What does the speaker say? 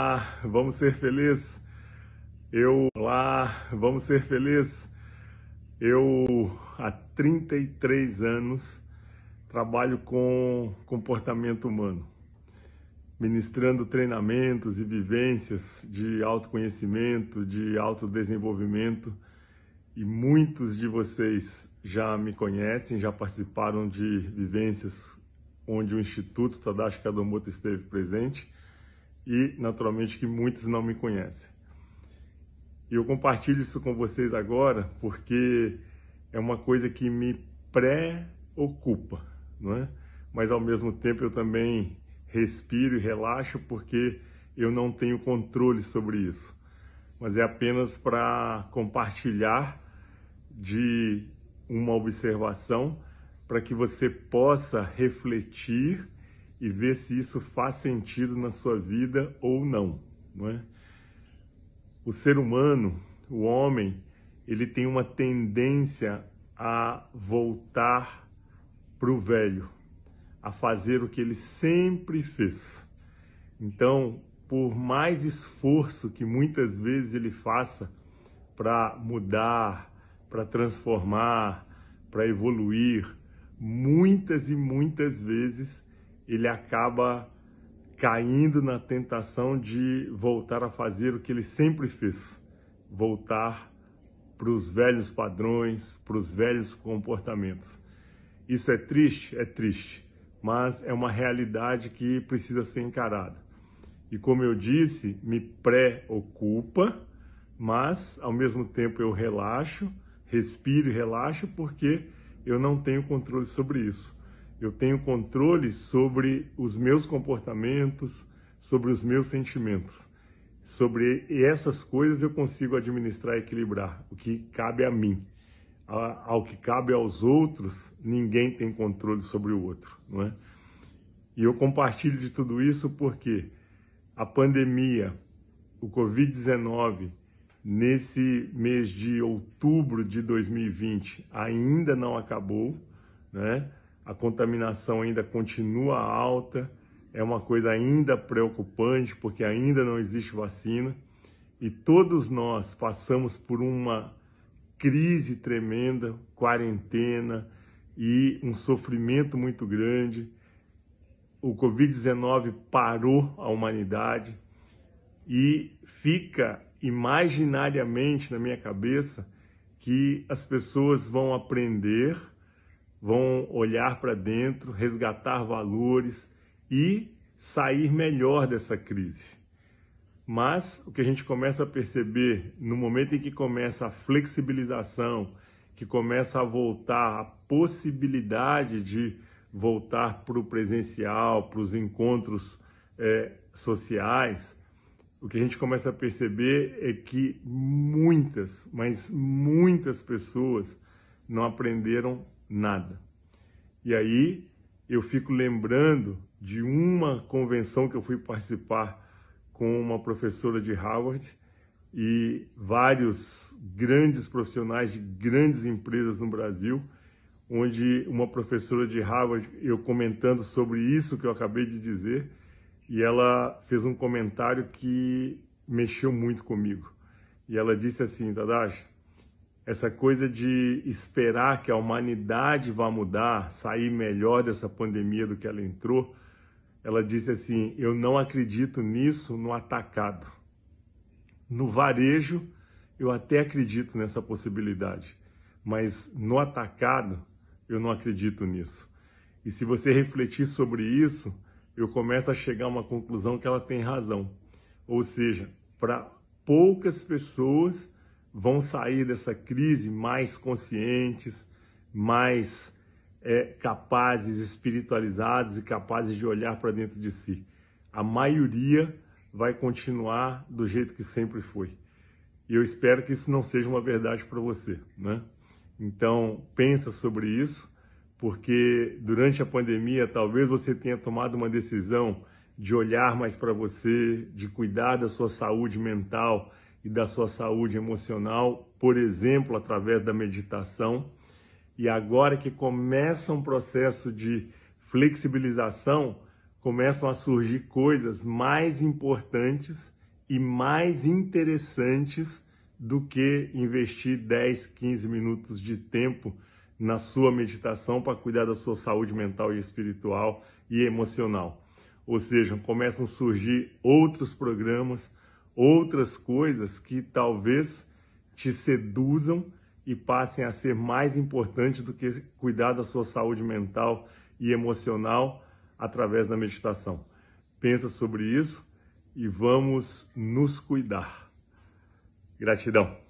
Ah, vamos ser felizes. Eu lá, vamos ser felizes. Eu há 33 anos trabalho com comportamento humano, ministrando treinamentos e vivências de autoconhecimento, de autodesenvolvimento, e muitos de vocês já me conhecem, já participaram de vivências onde o Instituto Tadashi Kadomoto esteve presente e, naturalmente, que muitos não me conhecem. E eu compartilho isso com vocês agora porque é uma coisa que me preocupa, não é? Mas ao mesmo tempo eu também respiro e relaxo porque eu não tenho controle sobre isso. Mas é apenas para compartilhar de uma observação para que você possa refletir e ver se isso faz sentido na sua vida ou não, não é? O ser humano, o homem, ele tem uma tendência a voltar para o velho, a fazer o que ele sempre fez. Então, por mais esforço que muitas vezes ele faça para mudar, para transformar, para evoluir, muitas e muitas vezes ele acaba caindo na tentação de voltar a fazer o que ele sempre fez, voltar para os velhos padrões, para os velhos comportamentos. Isso é triste? É triste, mas é uma realidade que precisa ser encarada. E como eu disse, me preocupa, mas ao mesmo tempo eu relaxo, respiro e relaxo porque eu não tenho controle sobre isso eu tenho controle sobre os meus comportamentos, sobre os meus sentimentos. Sobre essas coisas eu consigo administrar e equilibrar o que cabe a mim. Ao que cabe aos outros, ninguém tem controle sobre o outro, não é? E eu compartilho de tudo isso porque a pandemia, o Covid-19, nesse mês de outubro de 2020, ainda não acabou, né? a contaminação ainda continua alta, é uma coisa ainda preocupante porque ainda não existe vacina e todos nós passamos por uma crise tremenda, quarentena e um sofrimento muito grande. O Covid-19 parou a humanidade e fica imaginariamente na minha cabeça que as pessoas vão aprender vão olhar para dentro, resgatar valores e sair melhor dessa crise. Mas o que a gente começa a perceber no momento em que começa a flexibilização, que começa a voltar a possibilidade de voltar para o presencial, para os encontros é, sociais, o que a gente começa a perceber é que muitas, mas muitas pessoas não aprenderam nada. E aí eu fico lembrando de uma convenção que eu fui participar com uma professora de Harvard e vários grandes profissionais de grandes empresas no Brasil, onde uma professora de Harvard, eu comentando sobre isso que eu acabei de dizer, e ela fez um comentário que mexeu muito comigo. E ela disse assim, Tadashi, essa coisa de esperar que a humanidade vá mudar, sair melhor dessa pandemia do que ela entrou, ela disse assim: Eu não acredito nisso no atacado. No varejo, eu até acredito nessa possibilidade, mas no atacado, eu não acredito nisso. E se você refletir sobre isso, eu começo a chegar a uma conclusão que ela tem razão. Ou seja, para poucas pessoas vão sair dessa crise mais conscientes, mais é, capazes, espiritualizados e capazes de olhar para dentro de si. A maioria vai continuar do jeito que sempre foi. E eu espero que isso não seja uma verdade para você, né? Então, pensa sobre isso, porque durante a pandemia talvez você tenha tomado uma decisão de olhar mais para você, de cuidar da sua saúde mental, e da sua saúde emocional, por exemplo, através da meditação. E agora que começa um processo de flexibilização, começam a surgir coisas mais importantes e mais interessantes do que investir 10, 15 minutos de tempo na sua meditação para cuidar da sua saúde mental e espiritual e emocional. Ou seja, começam a surgir outros programas, outras coisas que talvez te seduzam e passem a ser mais importante do que cuidar da sua saúde mental e emocional através da meditação. Pensa sobre isso e vamos nos cuidar. Gratidão.